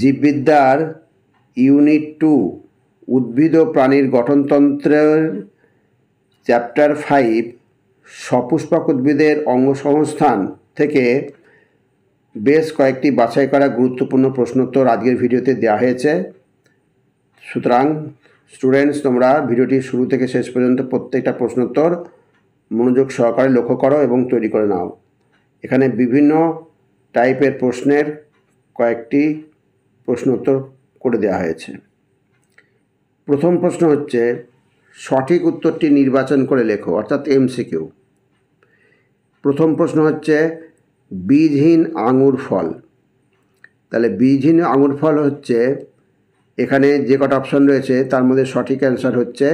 জীববিদ্যার unit two উদ্ভিদ ও প্রাণীর গঠনতন্ত্রের chapter five সপুষ্পক উদ্ভিদের অঙ্গসংস্থান থেকে বেশ কয়েকটি বাছাই করা গুরুত্বপূর্ণ প্রশ্নোত্তর আজকের ভিডিওতে দেওয়া হয়েছে সুতরাং স্টুডেন্টস তোমরা ভিডিওটি শুরু থেকে শেষ পর্যন্ত প্রত্যেকটা প্রশ্নোত্তর মনোযোগ সহকারে লক্ষ্য করো এবং তৈরি করে নাও এখানে বিভিন্ন টাইপের প্রশ্নের কয়েকটি প্রশ্ন উত্তর করে দেওয়া হয়েছে প্রথম প্রশ্ন হচ্ছে সঠিক উত্তরটি নির্বাচন করে লেখো অর্থাৎ এমসিকিউ প্রথম প্রশ্ন হচ্ছে বীজহীন আঙুর ফল তাহলে বীজহীন আঙুর ফল হচ্ছে এখানে যে কটা অপশন রয়েছে তার মধ্যে সঠিক অ্যান্সার হচ্ছে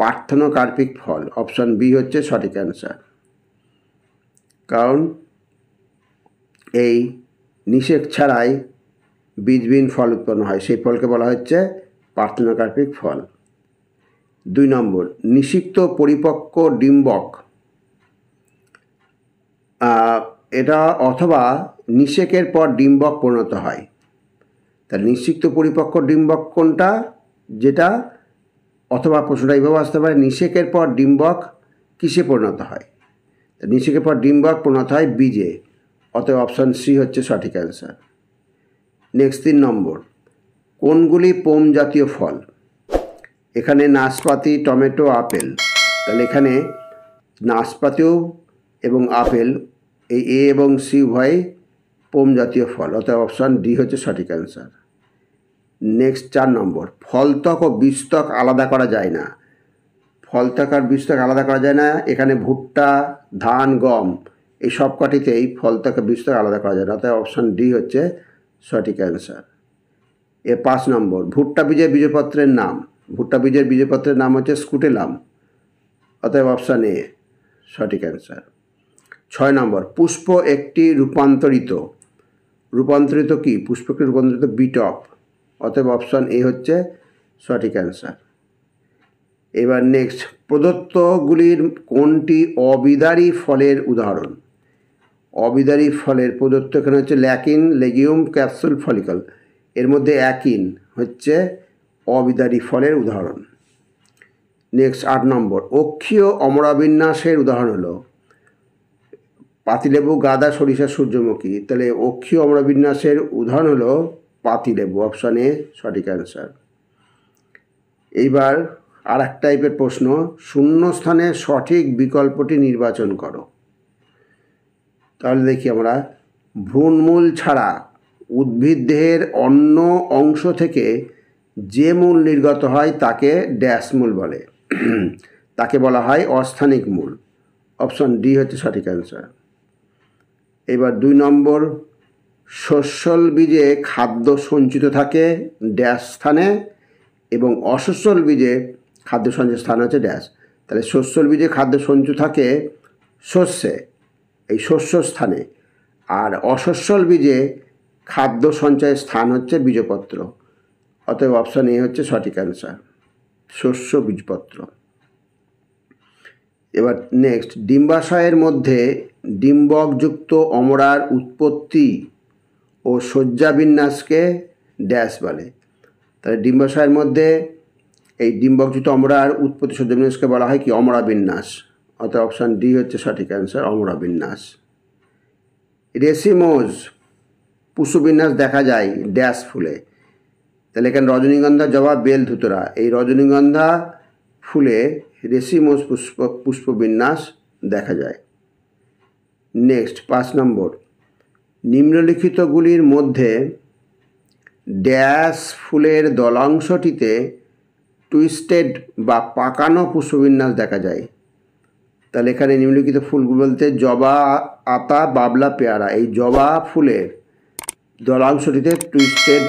পার্থনকার্পিক ফল অপশন বি হচ্ছে সঠিক অ্যান্সার কারণ এই নিষেধ ছাড়াই বীজবিহীন ফল উৎপন্ন হয় সেই ফলকে বলা হচ্ছে পার্থনাকার্পিক ফল দুই নম্বর নিষিক্ত পরিপক্ক ডিম্বক এটা অথবা নিষেকের পর ডিম্বক পরিণত হয় তা নিষিক্ত পরিপক্ক ডিম্বক কোনটা যেটা অথবা প্রশ্নটা এইভাবে আসতে পারে নিষেকের পর ডিম্বক কিসে পরিণত হয় নিষেকের পর ডিম্বক পরিণত হয় বীজে অতএব অপশান সি হচ্ছে সঠিক অ্যান্সার নেক্সট তিন নম্বর কোনগুলি পোম জাতীয় ফল এখানে নাশপাতি টমেটো আপেল তাহলে এখানে নাশপাতিও এবং আপেল এই এ এবং সি উভয় পোম জাতীয় ফল অর্থাৎ অপশান ডি হচ্ছে সঠিক অ্যান্সার নেক্সট চার নম্বর ফলতক ও বিস্তক আলাদা করা যায় না ফলতক আর বিস্তক আলাদা করা যায় না এখানে ভুট্টা ধান গম এই সব কটিতেই ফলত্বক বিস্তক আলাদা করা যায় না অর্থাৎ অপশান ডি হচ্ছে সঠিক অ্যান্সার এ পাঁচ নম্বর ভুট্টা বীজের বীজপত্রের নাম ভুট্টা বীজের বীজপত্রের নাম হচ্ছে স্কুটেলাম অতএব অপশান এ সঠিক অ্যান্সার ছয় নম্বর পুষ্প একটি রূপান্তরিত রূপান্তরিত কি পুষ্পকে রূপান্তরিত বিটপ অতএব অপশান এ হচ্ছে সঠিক অ্যান্সার এবার নেক্সট প্রদত্তগুলির কোনটি অবিদারী ফলের উদাহরণ অবিদারী ফলের প্রদত্ত এখানে হচ্ছে ল্যাকিন লেগিউম ক্যাপসুল ফলিকল এর মধ্যে অ্যাকিন হচ্ছে অবিদারী ফলের উদাহরণ নেক্সট আট নম্বর অক্ষীয় অমরাবিন্যাসের উদাহরণ হলো পাতিলেবু গাদা সরিষা সূর্যমুখী তাহলে অক্ষীয় অমরাবিন্যাসের উদাহরণ হলো পাতিলেবু অপশান এ সঠিক অ্যান্সার এইবার আর এক টাইপের প্রশ্ন শূন্যস্থানে সঠিক বিকল্পটি নির্বাচন করো তাহলে দেখি আমরা ভ্রূণমূল ছাড়া উদ্ভিদ দেহের অন্য অংশ থেকে যে মূল নির্গত হয় তাকে ড্যাশ মূল বলে তাকে বলা হয় অস্থানিক মূল অপশন ডি হচ্ছে সঠিক অ্যান্সার এবার দুই নম্বর শস্যল বীজে খাদ্য সঞ্চিত থাকে ড্যাশ স্থানে এবং অসস্যল বীজে খাদ্য সঞ্চিত স্থান হচ্ছে ড্যাশ তাহলে শস্যল বীজে খাদ্য সঞ্চিত থাকে শস্যে এই শস্য স্থানে আর অসস্যল বীজে খাদ্য সঞ্চয়ের স্থান হচ্ছে বীজপত্র অতএব অপশান এ হচ্ছে সঠিক অ্যান্সার শস্য বীজপত্র এবার নেক্সট ডিম্বাশয়ের মধ্যে ডিম্বকযুক্ত অমরার উৎপত্তি ও শয্যাবিন্যাসকে ড্যাশ বলে তাহলে ডিম্বাশয়ের মধ্যে এই ডিম্বকযুক্ত অমরার উৎপত্তি শয্যাবিন্যাসকে বলা হয় কি অমরা বিন্যাস অর্থাৎ অপশান ডি হচ্ছে সঠিক অ্যান্সার অমরা বিন্যাস রেসিমোজ পুষ্পবিন্যাস দেখা যায় ড্যাশ ফুলে তাহলে এখানে রজনীগন্ধা জবা বেল ধুতরা এই রজনীগন্ধা ফুলে রেসিমোজ পুষ্প পুষ্পবিন্যাস দেখা যায় নেক্সট পাঁচ নম্বর নিম্নলিখিতগুলির মধ্যে ড্যাশ ফুলের দলাংশটিতে টুইস্টেড বা পাকানো পুষ্পবিন্যাস দেখা যায় তাহলে এখানে নিম্নলিখিত ফুলগুলো বলতে জবা আতা বাবলা পেয়ারা এই জবা ফুলের দলাংশটিতে টুইস্টেড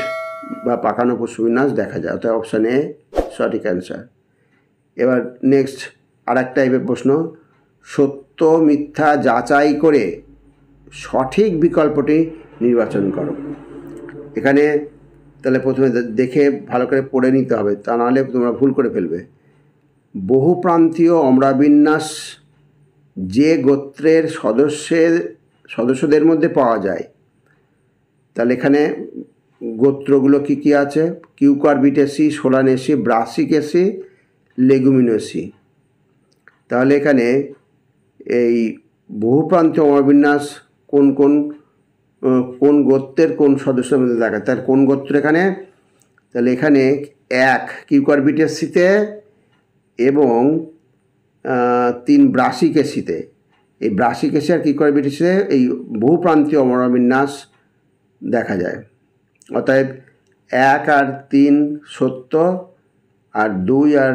বা পাকানো পশুবিন্যাস দেখা যায় অর্থাৎ অপশান এ সঠিক অ্যান্সার এবার নেক্সট আর এক টাইপের প্রশ্ন সত্য মিথ্যা যাচাই করে সঠিক বিকল্পটি নির্বাচন করো এখানে তাহলে প্রথমে দেখে ভালো করে পড়ে নিতে হবে তা নাহলে তোমরা ভুল করে ফেলবে বহু প্রান্তীয় অমরাবিন্যাস যে গোত্রের সদস্যের সদস্যদের মধ্যে পাওয়া যায় তাহলে এখানে গোত্রগুলো কি কি আছে কিউকারবিটেসি সোলানেসি ব্রাসিকেসি লেগুমিনোসি তাহলে এখানে এই বহুপ্রান্তীয় অবিন্যাস কোন কোন কোন গোত্রের কোন সদস্যের মধ্যে দেখা তার কোন গোত্র এখানে তাহলে এখানে এক কিউকারবিটেসিতে এবং তিন ব্রাসিকেসিতে এই ব্রাসিকেসি আর কী করে ব্রিটিশে এই বহু প্রান্তীয় অমরবিন্যাস দেখা যায় অতএব এক আর তিন সত্য আর দুই আর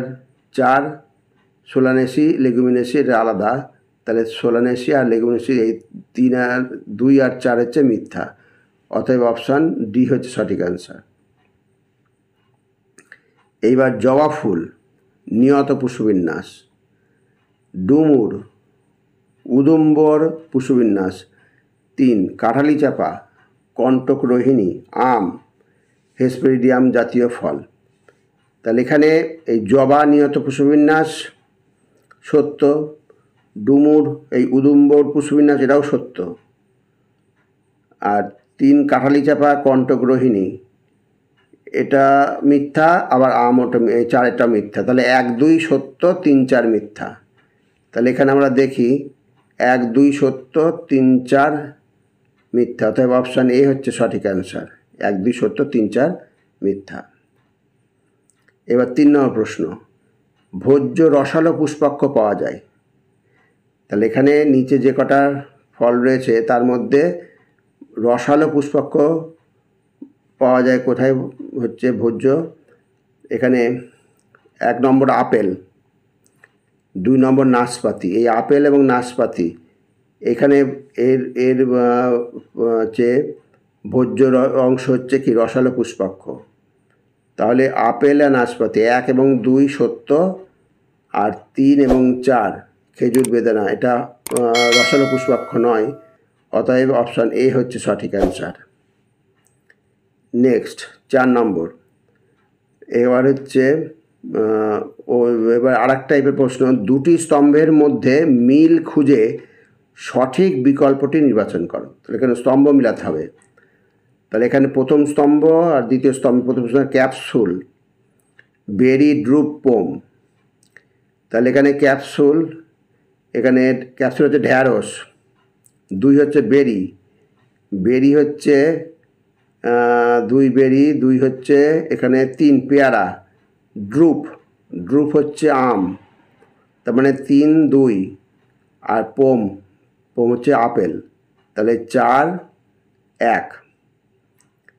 চার সোলানেসি লেগুমিনেসি এটা আলাদা তাহলে সোলানেসি আর লেগুমিনেসি এই তিন আর দুই আর চার হচ্ছে মিথ্যা অতএব অপশান ডি হচ্ছে সঠিক অ্যান্সার এইবার জবা ফুল নিয়ত পুষ্পবিন্যাস ডুমুর উদুম্বর পুষ্পবিন্যাস তিন কাঁঠালি চাপা কণ্টক রোহিণী আম হেসপেরিডিয়াম জাতীয় ফল তাহলে এখানে এই জবা নিয়ত পুষ্পবিন্যাস সত্য ডুমুর এই উদুম্বর পুষ্পবিন্যাস এটাও সত্য আর তিন কাঁঠালি চাপা কণ্টক রোহিণী এটা মিথ্যা আবার আম ওটা চার মিথ্যা তাহলে এক দুই সত্য তিন চার মিথ্যা তাহলে এখানে আমরা দেখি এক দুই সত্য তিন চার মিথ্যা অতএব অপশান এ হচ্ছে সঠিক অ্যান্সার এক দুই সত্য তিন চার মিথ্যা এবার তিন নম্বর প্রশ্ন ভোজ্য রসালো পুষ্পাক্ষ পাওয়া যায় তাহলে এখানে নিচে যে কটা ফল রয়েছে তার মধ্যে রসালো পুষ্পাক্ষ পাওয়া যায় কোথায় হচ্ছে ভোজ্য এখানে এক নম্বর আপেল দুই নম্বর নাশপাতি এই আপেল এবং নাশপাতি এখানে এর এর যে ভোজ্য অংশ হচ্ছে কি রসালো পুষ্পাক্ষ তাহলে আপেল আর নাশপাতি এক এবং দুই সত্য আর তিন এবং চার খেজুর বেদানা এটা রসালো পুষ্পাক্ষ নয় অতএব অপশান এ হচ্ছে সঠিক অ্যান্সার নেক্সট চার নম্বর এবার হচ্ছে ও এবার আর এক টাইপের প্রশ্ন দুটি স্তম্ভের মধ্যে মিল খুঁজে সঠিক বিকল্পটি নির্বাচন করো তাহলে এখানে স্তম্ভ মিলাতে হবে তাহলে এখানে প্রথম স্তম্ভ আর দ্বিতীয় স্তম্ভ প্রথম স্তম্ভ ক্যাপসুল বেরি ড্রুপ পোম তাহলে এখানে ক্যাপসুল এখানে ক্যাপসুল হচ্ছে ঢ্যাঁড়স দুই হচ্ছে বেরি বেরি হচ্ছে দুই বেরি দুই হচ্ছে এখানে তিন পেয়ারা ড্রুপ ড্রুপ হচ্ছে আম তার মানে তিন দুই আর পোম পোম হচ্ছে আপেল তাহলে চার এক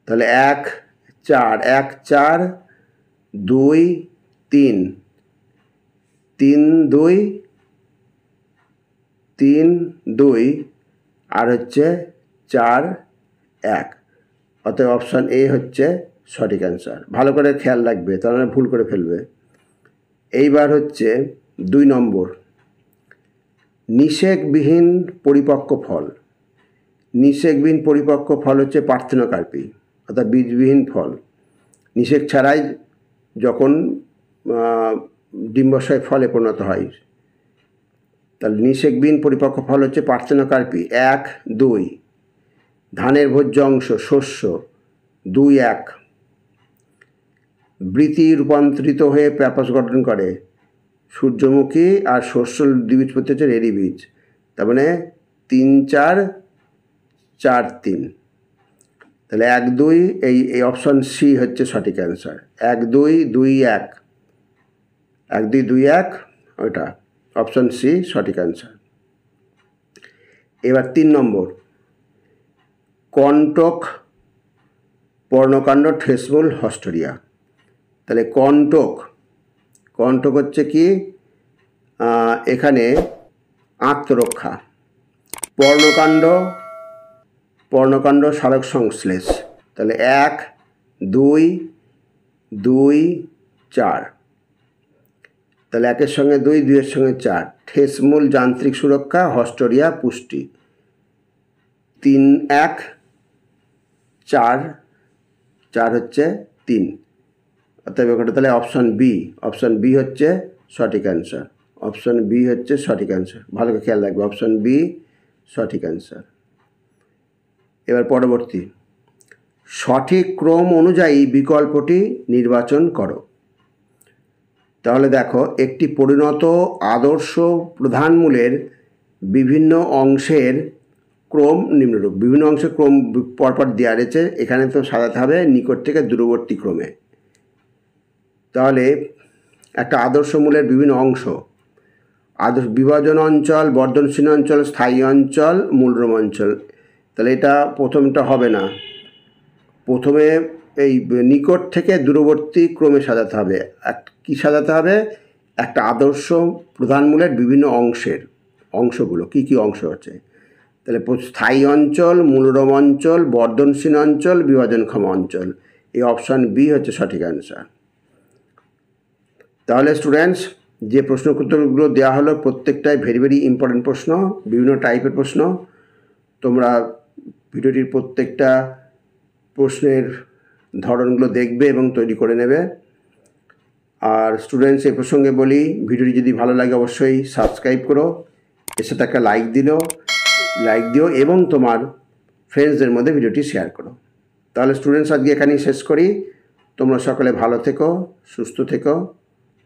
তাহলে এক চার এক চার দুই তিন তিন দুই তিন দুই আর হচ্ছে চার এক অতএব অপশান এ হচ্ছে সঠিক অ্যান্সার ভালো করে খেয়াল রাখবে তারা ভুল করে ফেলবে এইবার হচ্ছে দুই নম্বর নিষেকবিহীন পরিপক্ক ফল নিষেকবিহীন পরিপক্ক ফল হচ্ছে পার্থনাকার্পি অর্থাৎ বীজবিহীন ফল নিষেক ছাড়াই যখন ডিম্বাশয় ফলে পরিণত হয় তাহলে নিষেকবিহীন পরিপক্ক ফল হচ্ছে পার্থনাকার্পি এক দুই ধানের ভোজ্য অংশ শস্য দুই এক বৃতি রূপান্তরিত হয়ে প্যাপাস গঠন করে সূর্যমুখী আর শস্য দ্বিবীজপত্রী হচ্ছে রেডি বীজ তার মানে তিন চার চার তিন তাহলে এক দুই এই এই অপশন সি হচ্ছে সঠিক অ্যান্সার এক দুই দুই এক এক দুই দুই এক ওইটা অপশন সি সঠিক অ্যান্সার এবার তিন নম্বর কন্টক পর্ণকাণ্ড ঠেসবুল হস্টোরিয়া তাহলে কণ্টক কণ্টক হচ্ছে কি এখানে আত্মরক্ষা পর্ণকাণ্ড পর্ণকাণ্ড সড়ক সংশ্লেষ তাহলে এক দুই দুই চার তাহলে একের সঙ্গে দুই দুইয়ের সঙ্গে চার ঠেসমূল যান্ত্রিক সুরক্ষা হস্টরিয়া পুষ্টি তিন এক চার চার হচ্ছে তিন অতএব ওখানে তাহলে অপশান বি অপশান বি হচ্ছে সঠিক অ্যান্সার অপশান বি হচ্ছে সঠিক অ্যান্সার ভালো করে খেয়াল রাখবে অপশান বি সঠিক অ্যান্সার এবার পরবর্তী সঠিক ক্রম অনুযায়ী বিকল্পটি নির্বাচন করো তাহলে দেখো একটি পরিণত আদর্শ প্রধানমূলের বিভিন্ন অংশের ক্রম নিম্নরূপ বিভিন্ন অংশের ক্রম পরপর দেওয়া রয়েছে এখানে তো সাজাতে হবে নিকট থেকে দূরবর্তী ক্রমে তাহলে একটা আদর্শ মূলের বিভিন্ন অংশ আদর্শ বিভাজন অঞ্চল বর্ধনশীল অঞ্চল স্থায়ী অঞ্চল মূলরম অঞ্চল তাহলে এটা প্রথমটা হবে না প্রথমে এই নিকট থেকে দূরবর্তী ক্রমে সাজাতে হবে এক কী সাজাতে হবে একটা আদর্শ প্রধানমূলের বিভিন্ন অংশের অংশগুলো কি কি অংশ আছে তাহলে স্থায়ী অঞ্চল মূলরম অঞ্চল বর্ধনশীল অঞ্চল বিভাজনক্ষম অঞ্চল এই অপশান বি হচ্ছে সঠিক অ্যান্সার তাহলে স্টুডেন্টস যে প্রশ্ন উত্তরগুলো দেওয়া হলো প্রত্যেকটাই ভেরি ভেরি ইম্পর্টেন্ট প্রশ্ন বিভিন্ন টাইপের প্রশ্ন তোমরা ভিডিওটির প্রত্যেকটা প্রশ্নের ধরনগুলো দেখবে এবং তৈরি করে নেবে আর স্টুডেন্টস এই প্রসঙ্গে বলি ভিডিওটি যদি ভালো লাগে অবশ্যই সাবস্ক্রাইব করো এসে তাকে লাইক দিলেও লাইক দিও এবং তোমার ফ্রেন্ডসদের মধ্যে ভিডিওটি শেয়ার করো তাহলে স্টুডেন্টস আজকে এখানেই শেষ করি তোমরা সকলে ভালো থেকো সুস্থ থেকো